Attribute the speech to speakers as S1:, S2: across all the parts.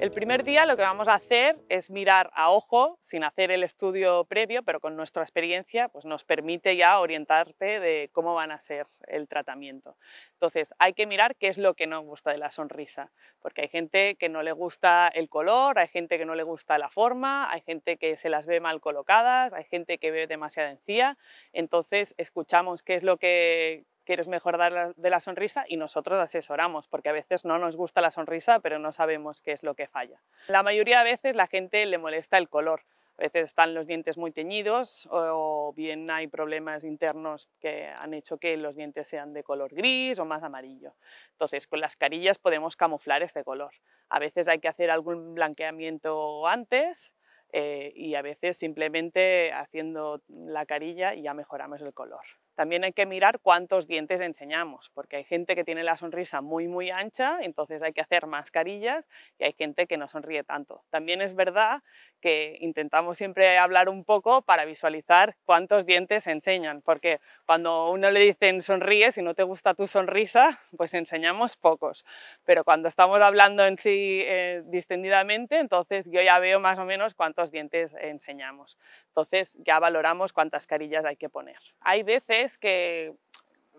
S1: El primer día lo que vamos a hacer es mirar a ojo, sin hacer el estudio previo, pero con nuestra experiencia pues nos permite ya orientarte de cómo van a ser el tratamiento. Entonces hay que mirar qué es lo que nos gusta de la sonrisa, porque hay gente que no le gusta el color, hay gente que no le gusta la forma, hay gente que se las ve mal colocadas, hay gente que ve demasiada encía, entonces escuchamos qué es lo que ¿Quieres mejorar de la sonrisa y nosotros asesoramos, porque a veces no nos gusta la sonrisa, pero no sabemos qué es lo que falla. La mayoría de veces la gente le molesta el color, a veces están los dientes muy teñidos o bien hay problemas internos que han hecho que los dientes sean de color gris o más amarillo. Entonces, con las carillas podemos camuflar este color. A veces hay que hacer algún blanqueamiento antes eh, y a veces simplemente haciendo la carilla ya mejoramos el color. También hay que mirar cuántos dientes enseñamos, porque hay gente que tiene la sonrisa muy muy ancha, entonces hay que hacer mascarillas y hay gente que no sonríe tanto. También es verdad que intentamos siempre hablar un poco para visualizar cuántos dientes enseñan, porque cuando uno le dicen sonríe, si no te gusta tu sonrisa, pues enseñamos pocos. Pero cuando estamos hablando en sí eh, distendidamente, entonces yo ya veo más o menos cuántos dientes enseñamos. Entonces ya valoramos cuántas carillas hay que poner. Hay veces es que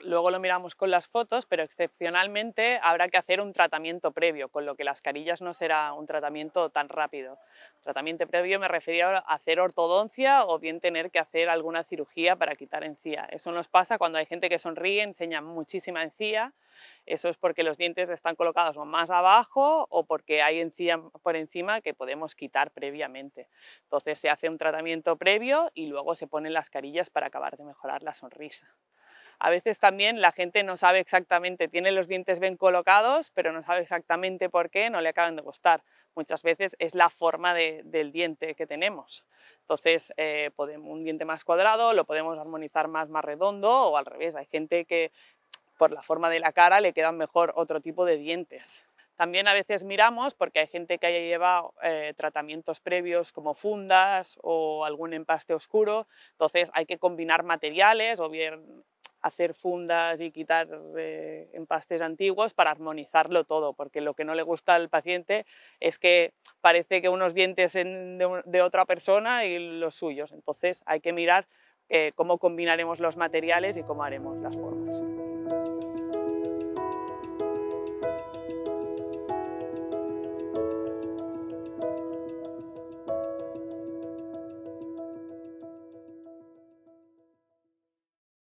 S1: luego lo miramos con las fotos, pero excepcionalmente habrá que hacer un tratamiento previo, con lo que las carillas no será un tratamiento tan rápido. Tratamiento previo me refería a hacer ortodoncia o bien tener que hacer alguna cirugía para quitar encía. Eso nos pasa cuando hay gente que sonríe, enseña muchísima encía. Eso es porque los dientes están colocados más abajo o porque hay encía por encima que podemos quitar previamente. Entonces se hace un tratamiento previo y luego se ponen las carillas para acabar de mejorar la sonrisa a veces también la gente no sabe exactamente, tiene los dientes bien colocados, pero no sabe exactamente por qué no le acaban de gustar. Muchas veces es la forma del diente que tenemos. Entonces, eh, podemos, un diente más cuadrado lo podemos armonizar más, más redondo o al revés. Hay gente que por la forma de la cara le quedan mejor otro tipo de dientes. También a veces miramos porque hay gente que haya llevado eh, tratamientos previos como fundas o algún empaste oscuro, entonces hay que combinar materiales o bien hacer fundas y quitar eh, empastes antiguos para armonizarlo todo, porque lo que no le gusta al paciente es que parece que unos dientes de, otra persona y los suyos. Entonces hay que mirar eh, cómo combinaremos los materiales y cómo haremos las formas.